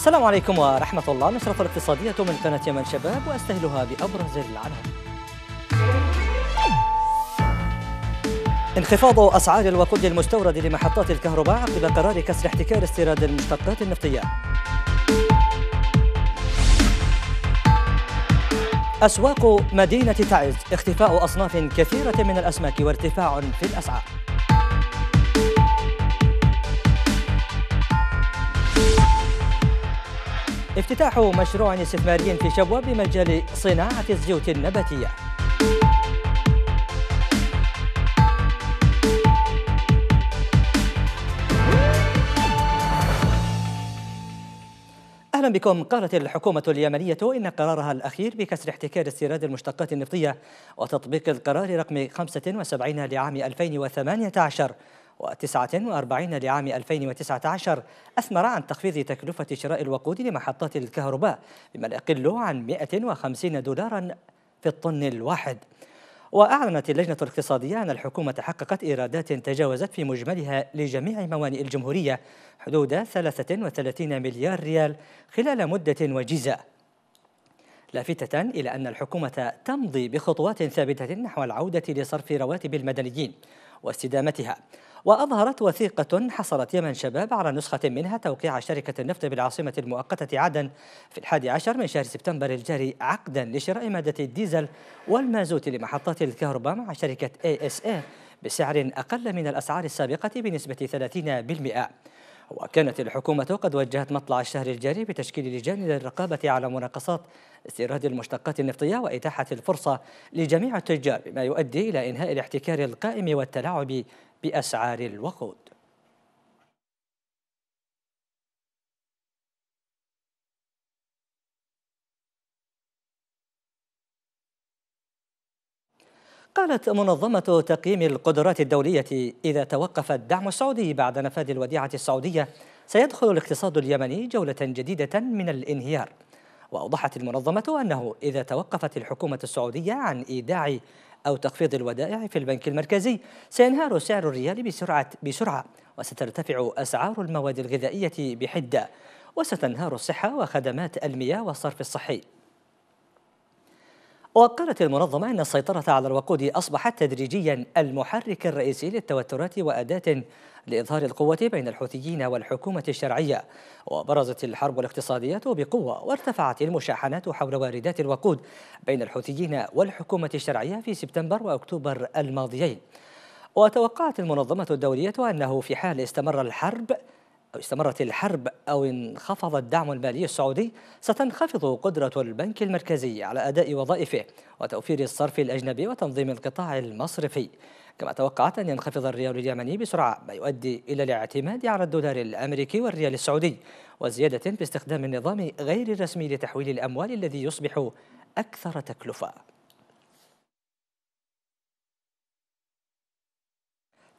السلام عليكم ورحمة الله نشرة الاقتصادية من قناة يمن شباب وأستهلها بأبرز العناوين انخفاض أسعار الوقود المستورد لمحطات الكهرباء عقب قرار كسر احتكار استيراد المشتقات النفطية أسواق مدينة تعز اختفاء أصناف كثيرة من الأسماك وارتفاع في الأسعار افتتاح مشروع استثماري في شبوة بمجال صناعة الزيوت النباتية أهلا بكم قالت الحكومة اليمنية إن قرارها الأخير بكسر احتكار استيراد المشتقات النفطية وتطبيق القرار رقم 75 لعام 2018 و49 لعام 2019 أثمر عن تخفيض تكلفة شراء الوقود لمحطات الكهرباء بما لا يقل عن 150 دولارا في الطن الواحد وأعلنت اللجنة الاقتصادية أن الحكومة حققت إيرادات تجاوزت في مجملها لجميع موانئ الجمهورية حدود 33 مليار ريال خلال مدة وجيزة لافتة إلى أن الحكومة تمضي بخطوات ثابتة نحو العودة لصرف رواتب المدنيين واستدامتها وأظهرت وثيقة حصلت يمن شباب على نسخة منها توقيع شركة النفط بالعاصمة المؤقتة عدن في الحادي عشر من شهر سبتمبر الجاري عقدا لشراء مادة الديزل والمازوت لمحطات الكهرباء مع شركة ASA بسعر أقل من الأسعار السابقة بنسبة 30% وكانت الحكومة قد وجهت مطلع الشهر الجاري بتشكيل لجان للرقابة على مناقصات استيراد المشتقات النفطية وإتاحة الفرصة لجميع التجار بما يؤدي إلى إنهاء الاحتكار القائم والتلاعب بأسعار الوقود قالت منظمة تقييم القدرات الدولية إذا توقف الدعم السعودي بعد نفاذ الوديعة السعودية سيدخل الاقتصاد اليمني جولة جديدة من الانهيار وأوضحت المنظمة أنه إذا توقفت الحكومة السعودية عن إيداع أو تخفيض الودائع في البنك المركزي سينهار سعر الريال بسرعة, بسرعة وسترتفع أسعار المواد الغذائية بحدة وستنهار الصحة وخدمات المياه والصرف الصحي وقالت المنظمة أن السيطرة على الوقود أصبحت تدريجيا المحرك الرئيسي للتوترات وأداة لإظهار القوة بين الحوثيين والحكومة الشرعية وبرزت الحرب الاقتصادية بقوة وارتفعت المشاحنات حول واردات الوقود بين الحوثيين والحكومة الشرعية في سبتمبر وأكتوبر الماضيين وتوقعت المنظمة الدولية أنه في حال استمر الحرب استمرت الحرب أو انخفض الدعم المالي السعودي ستنخفض قدرة البنك المركزي على أداء وظائفه وتوفير الصرف الأجنبي وتنظيم القطاع المصرفي كما توقعت أن ينخفض الريال اليمني بسرعة ما يؤدي إلى الاعتماد على الدولار الأمريكي والريال السعودي وزيادة باستخدام النظام غير الرسمي لتحويل الأموال الذي يصبح أكثر تكلفة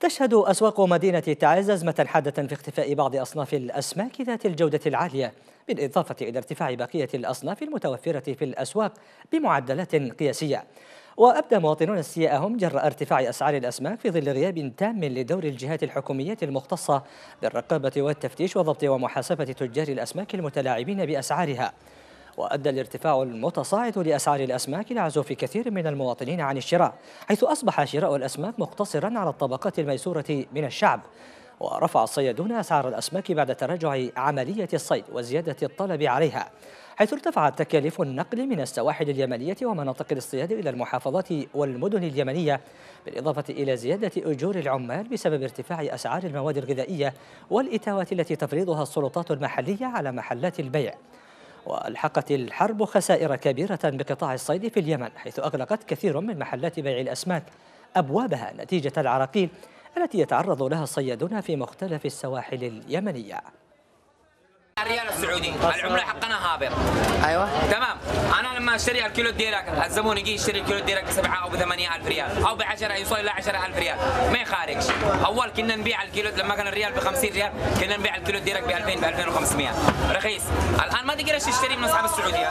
تشهد أسواق مدينة تعز أزمة حادة في اختفاء بعض أصناف الأسماك ذات الجودة العالية بالإضافة إلى ارتفاع بقية الأصناف المتوفرة في الأسواق بمعدلات قياسية وأبدى مواطنون استياءهم جراء ارتفاع أسعار الأسماك في ظل غياب تام لدور الجهات الحكومية المختصة بالرقابة والتفتيش وضبط ومحاسبة تجار الأسماك المتلاعبين بأسعارها وأدى الارتفاع المتصاعد لأسعار الأسماك لعزوف كثير من المواطنين عن الشراء حيث أصبح شراء الأسماك مقتصرا على الطبقات الميسورة من الشعب ورفع الصيادون أسعار الأسماك بعد تراجع عملية الصيد وزيادة الطلب عليها حيث ارتفعت تكاليف النقل من السواحل اليمنية ومناطق الاصطياد إلى المحافظات والمدن اليمنية بالإضافة إلى زيادة أجور العمال بسبب ارتفاع أسعار المواد الغذائية والإتاوات التي تفرضها السلطات المحلية على محلات البيع وألحقت الحرب خسائر كبيرة بقطاع الصيد في اليمن حيث أغلقت كثير من محلات بيع الأسماك أبوابها نتيجة العراقيل التي يتعرض لها الصيادون في مختلف السواحل اليمنيه الريال السعودي العمله حقنا هابط ايوه تمام انا لما اشتري الكيلو ديرك الزبون يجي يشتري الكيلو ديرك ب 7 او ب 8000 ريال او ب 10 يوصل الى 10000 ريال ما يخارج اول كنا نبيع الكيلو لما كان الريال ب 50 ريال كنا نبيع الكيلو ديرك ب 2000 ب 2500 رخيص الان ما تقدر تشتري من اصحاب السعوديه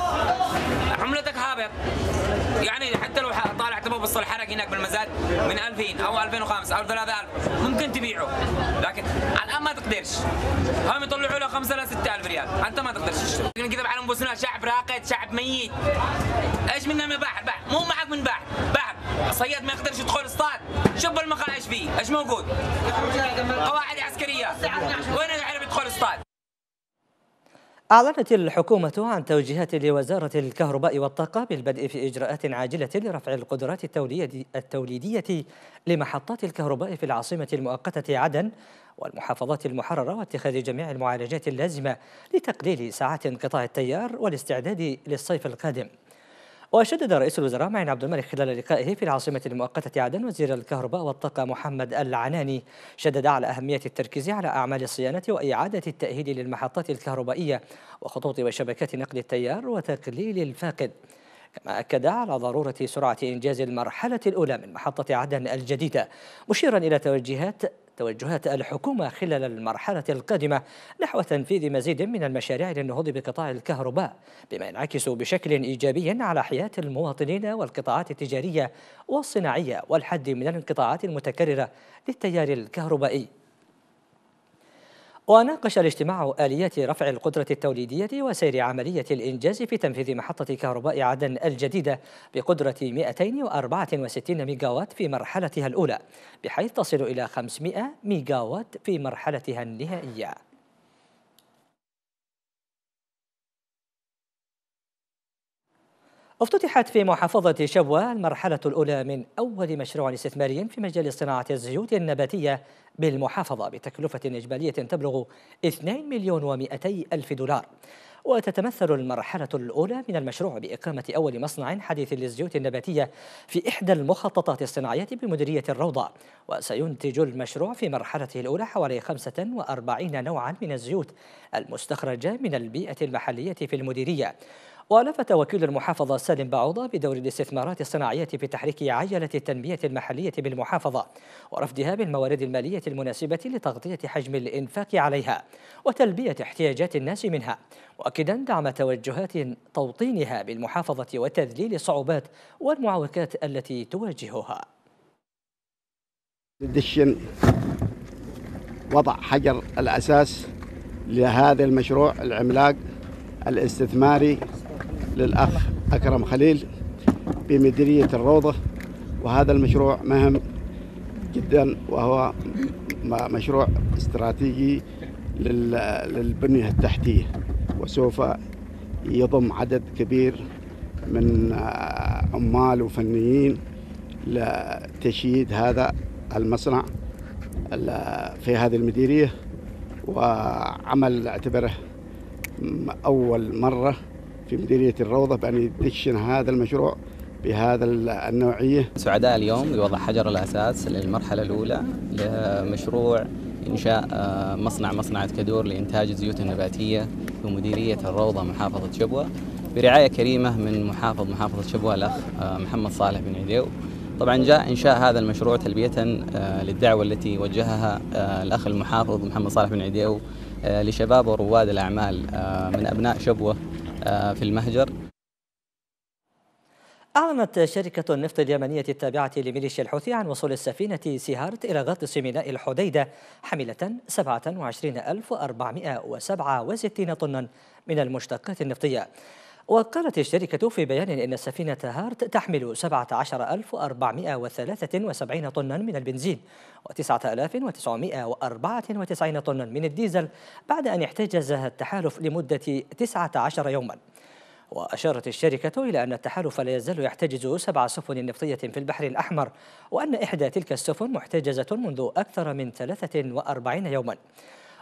عملتك هابط يعني حتى لو طالع تبغى بص الحرق هناك بالمزاد من 2000 او 2005 او 3000 ممكن تبيعه لكن الان ما تقدرش هم يطلعوا خمسة ل 6000 ريال انت ما تقدر تشتري نكذب على انفسنا شعب راقد شعب ميت ايش منا من بحر بحر مو معك من بحر بحر صياد ما يقدرش يدخل اصطاد شوف المخايش فيه ايش موجود قواعد عسكريه وين العرب يدخل اصطاد أعلنت الحكومة عن توجيهات لوزارة الكهرباء والطاقة بالبدء في إجراءات عاجلة لرفع القدرات التوليدية لمحطات الكهرباء في العاصمة المؤقتة عدن والمحافظات المحررة واتخاذ جميع المعالجات اللازمة لتقليل ساعات انقطاع التيار والاستعداد للصيف القادم وشدد رئيس الوزراء معين عبد الملك خلال لقائه في العاصمة المؤقتة عدن وزير الكهرباء والطاقة محمد العناني شدد على أهمية التركيز على أعمال الصيانة وإعادة التأهيل للمحطات الكهربائية وخطوط وشبكات نقل التيار وتقليل الفاقد كما أكد على ضرورة سرعة إنجاز المرحلة الأولى من محطة عدن الجديدة مشيرا إلى توجيهات توجهات الحكومة خلال المرحلة القادمة نحو تنفيذ مزيد من المشاريع للنهوض بقطاع الكهرباء بما ينعكس بشكل إيجابي على حياة المواطنين والقطاعات التجارية والصناعية والحد من الانقطاعات المتكررة للتيار الكهربائي وناقش الاجتماع آليات رفع القدرة التوليدية وسير عملية الإنجاز في تنفيذ محطة كهرباء عدن الجديدة بقدرة 264 ميجاوات في مرحلتها الأولى بحيث تصل إلى 500 ميجاوات في مرحلتها النهائية افتتحت في محافظة شبوة المرحلة الأولى من أول مشروع استثماري في مجال صناعة الزيوت النباتية بالمحافظة بتكلفة إجمالية تبلغ 2 مليون و ألف دولار وتتمثل المرحلة الأولى من المشروع بإقامة أول مصنع حديث للزيوت النباتية في إحدى المخططات الصناعية بمديرية الروضة وسينتج المشروع في مرحلته الأولى حوالي 45 نوعا من الزيوت المستخرجة من البيئة المحلية في المديرية ولفت وكيل المحافظة سالم بعوضة بدور الاستثمارات الصناعية في تحريك عجلة التنمية المحلية بالمحافظة ورفدها بالموارد المالية المناسبة لتغطية حجم الإنفاق عليها وتلبية احتياجات الناس منها مؤكدا دعم توجهات توطينها بالمحافظة وتذليل الصعوبات والمعوقات التي تواجهها الدشن وضع حجر الأساس لهذا المشروع العملاق الاستثماري للأخ أكرم خليل بمديرية الروضة وهذا المشروع مهم جدا وهو مشروع استراتيجي للبنية التحتية وسوف يضم عدد كبير من آه، عمال وفنيين لتشييد هذا المصنع في هذه المديرية وعمل اعتبره أول مرة في مديريه الروضه بان يدشن هذا المشروع بهذا النوعيه. سعداء اليوم بوضع حجر الاساس للمرحله الاولى لمشروع انشاء آه، مصنع مصنعه كدور لانتاج الزيوت النباتيه في مديريه الروضه محافظه شبوه برعايه كريمه من محافظ محافظه شبوه الاخ آه، محمد صالح بن عديو. طبعا جاء انشاء هذا المشروع تلبيه آه، للدعوه التي وجهها الاخ المحافظ محمد صالح بن عديو لشباب ورواد الاعمال من ابناء شبوه آه، في المهجر أعلنت شركة النفط اليمنية التابعة لميليشيا الحوثي عن وصول السفينة سيهارت إلى غطس ميناء الحديدة حاملة 27467 طنا من المشتقات النفطية وقالت الشركة في بيان إن سفينة هارت تحمل 17473 طنا من البنزين و9994 طنا من الديزل بعد أن احتجزها التحالف لمدة 19 يوماً وأشارت الشركة إلى أن التحالف لا يزال يحتجز سبع سفن نفطية في البحر الأحمر وأن إحدى تلك السفن محتجزة منذ أكثر من 43 يوما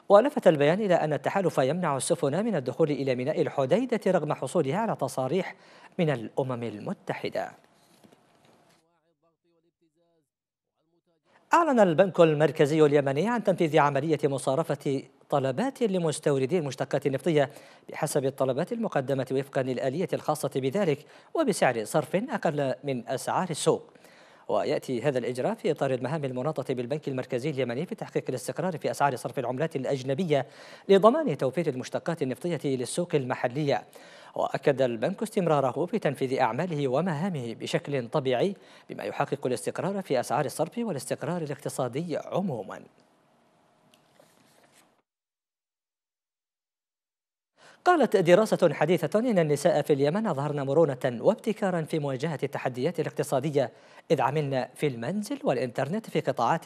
ولفت البيان إلى أن التحالف يمنع السفن من الدخول إلى ميناء الحديدة رغم حصولها على تصاريح من الأمم المتحدة أعلن البنك المركزي اليمني عن تنفيذ عملية مصارفة طلبات لمستوردي المشتقات النفطية بحسب الطلبات المقدمة وفقا للآلية الخاصة بذلك وبسعر صرف أقل من أسعار السوق ويأتي هذا الإجراء في إطار المهام المناطة بالبنك المركزي اليمني في تحقيق الاستقرار في أسعار صرف العملات الأجنبية لضمان توفير المشتقات النفطية للسوق المحلية وأكد البنك استمراره في تنفيذ أعماله ومهامه بشكل طبيعي بما يحقق الاستقرار في أسعار الصرف والاستقرار الاقتصادي عموماً قالت دراسة حديثة إن النساء في اليمن أظهرن مرونة وابتكارا في مواجهة التحديات الاقتصادية إذ عملن في المنزل والإنترنت في قطاعات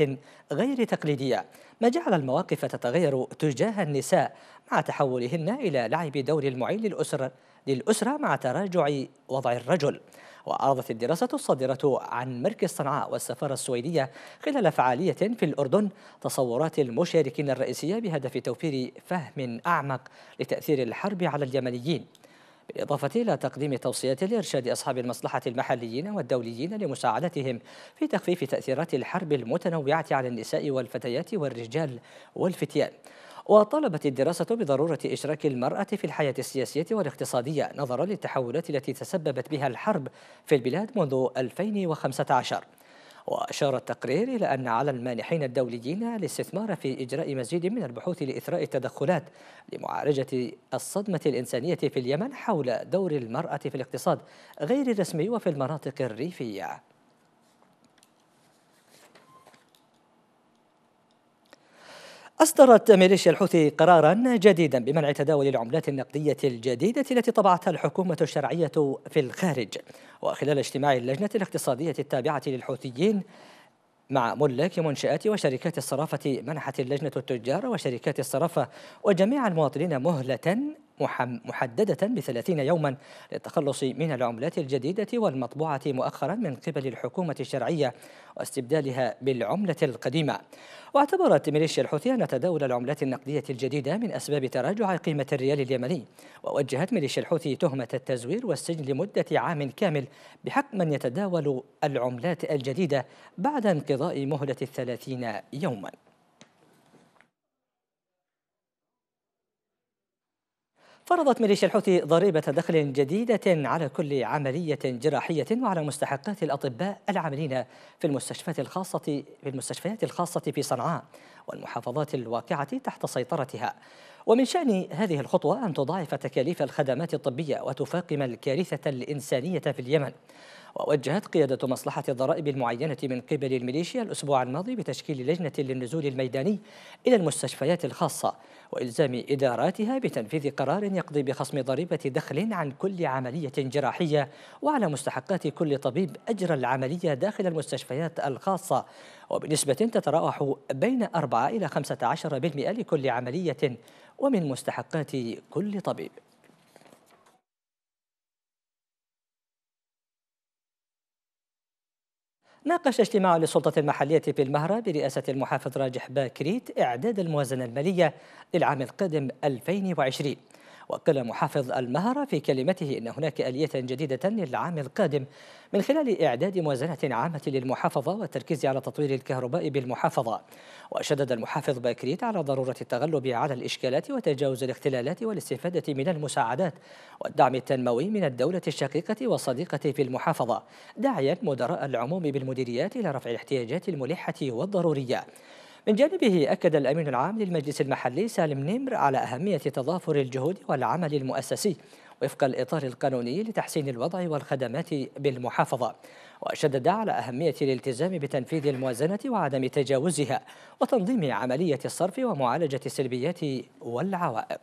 غير تقليدية ما جعل المواقف تتغير تجاه النساء مع تحولهن إلى لعب دور المعين للأسرة للأسرة مع تراجع وضع الرجل وعرضت الدراسة الصادرة عن مركز صنعاء والسفارة السويدية خلال فعالية في الأردن تصورات المشاركين الرئيسية بهدف توفير فهم أعمق لتأثير الحرب على اليمنيين بالإضافة إلى تقديم توصيات لإرشاد أصحاب المصلحة المحليين والدوليين لمساعدتهم في تخفيف تأثيرات الحرب المتنوعة على النساء والفتيات والرجال والفتيان وطالبت الدراسة بضرورة إشراك المرأة في الحياة السياسية والاقتصادية نظرا للتحولات التي تسببت بها الحرب في البلاد منذ 2015 وأشار التقرير إلى أن على المانحين الدوليين الاستثمار في إجراء مزيد من البحوث لإثراء التدخلات لمعالجة الصدمة الإنسانية في اليمن حول دور المرأة في الاقتصاد غير الرسمي وفي المناطق الريفية أصدرت ميليشيا الحوثي قرارا جديدا بمنع تداول العملات النقدية الجديدة التي طبعتها الحكومة الشرعية في الخارج وخلال اجتماع اللجنة الاقتصادية التابعة للحوثيين مع ملاك منشآت وشركات الصرافة منحت اللجنة التجار وشركات الصرافة وجميع المواطنين مهلة محددة بثلاثين يوما للتخلص من العملات الجديدة والمطبوعة مؤخرا من قبل الحكومة الشرعية واستبدالها بالعملة القديمة واعتبرت ميليشيا الحوثي أن تداول العملات النقدية الجديدة من أسباب تراجع قيمة الريال اليمني ووجهت ميليشيا الحوثي تهمة التزوير والسجن لمدة عام كامل بحق من يتداول العملات الجديدة بعد انقضاء مهلة الثلاثين يوماً فرضت ميليشيا الحوثي ضريبة دخل جديدة على كل عملية جراحية وعلى مستحقات الأطباء العاملين في المستشفيات الخاصة في المستشفيات الخاصة في صنعاء والمحافظات الواقعة تحت سيطرتها ومن شأن هذه الخطوة أن تضاعف تكاليف الخدمات الطبية وتفاقم الكارثة الإنسانية في اليمن ووجهت قيادة مصلحة الضرائب المعينة من قبل الميليشيا الأسبوع الماضي بتشكيل لجنة للنزول الميداني إلى المستشفيات الخاصة وإلزام إداراتها بتنفيذ قرار يقضي بخصم ضريبة دخل عن كل عملية جراحية وعلى مستحقات كل طبيب أجرى العملية داخل المستشفيات الخاصة وبنسبة تتراوح بين 4 إلى 15% لكل عملية ومن مستحقات كل طبيب ناقش اجتماع للسلطة المحلية في المهرة برئاسة المحافظ راجح باكريت إعداد الموازنة المالية للعام القادم 2020 وقال محافظ المهرة في كلمته إن هناك آلية جديدة للعام القادم من خلال إعداد موازنة عامة للمحافظة والتركيز على تطوير الكهرباء بالمحافظة وشدد المحافظ باكريت على ضرورة التغلب على الإشكالات وتجاوز الاختلالات والاستفادة من المساعدات والدعم التنموي من الدولة الشقيقة والصديقة في المحافظة داعيا مدراء العموم بالمديريات إلى رفع الاحتياجات الملحة والضرورية من جانبه أكد الأمين العام للمجلس المحلي سالم نمر على أهمية تضافر الجهود والعمل المؤسسي وفق الإطار القانوني لتحسين الوضع والخدمات بالمحافظة وشدد على أهمية الالتزام بتنفيذ الموازنة وعدم تجاوزها وتنظيم عملية الصرف ومعالجة السلبيات والعوائق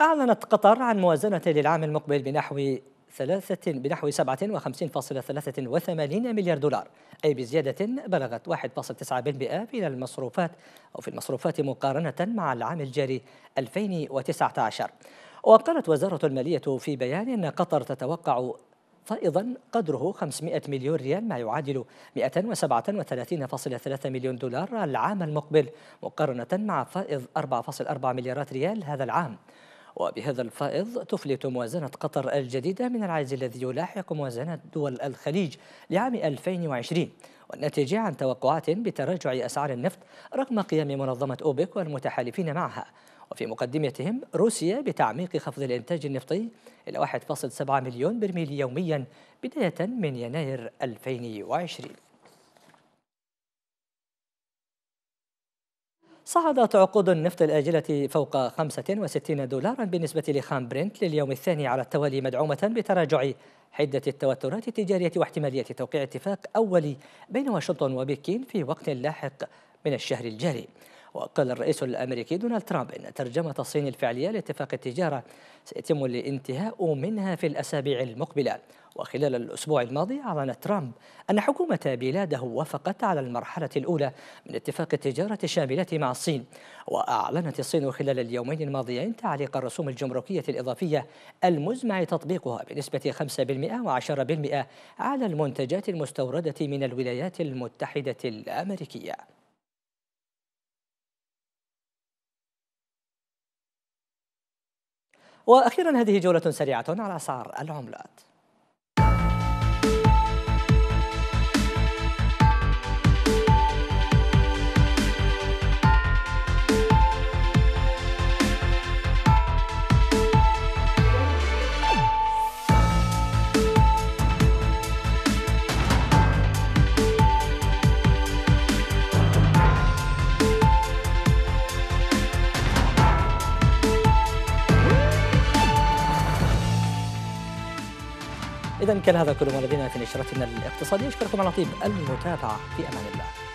أعلنت قطر عن موازنة للعام المقبل بنحو ثلاثة بنحو 57.83 مليار دولار أي بزيادة بلغت 1.9% في المصروفات أو في المصروفات مقارنة مع العام الجاري 2019 وقالت وزارة المالية في بيان أن قطر تتوقع فائضا قدره 500 مليون ريال ما يعادل 137.3 مليون دولار العام المقبل مقارنة مع فائض 4.4 مليارات ريال هذا العام وبهذا الفائض تفلت موازنة قطر الجديدة من العجز الذي يلاحق موازنة دول الخليج لعام 2020 والناتج عن توقعات بتراجع أسعار النفط رغم قيام منظمة أوبك والمتحالفين معها وفي مقدمتهم روسيا بتعميق خفض الإنتاج النفطي إلى 1.7 مليون برميل يوميا بداية من يناير 2020 صعدت عقود النفط الآجلة فوق 65 دولارا بالنسبة لخام برنت لليوم الثاني على التوالي مدعومة بتراجع حدة التوترات التجارية واحتمالية توقيع اتفاق أولي بين واشنطن وبكين في وقت لاحق من الشهر الجاري وقال الرئيس الأمريكي دونالد ترامب أن ترجمة الصين الفعلية لاتفاق التجارة سيتم الانتهاء منها في الأسابيع المقبلة وخلال الأسبوع الماضي أعلن ترامب أن حكومة بلاده وافقت على المرحلة الأولى من اتفاق التجارة الشاملة مع الصين وأعلنت الصين خلال اليومين الماضيين تعليق الرسوم الجمركية الإضافية المزمع تطبيقها بنسبة 5% و10% على المنتجات المستوردة من الولايات المتحدة الأمريكية وأخيرا هذه جولة سريعة على أسعار العملات إذا كان هذا كل ما لدينا في نشرتنا الاقتصادية أشكركم على طيب المتابعة في أمان الله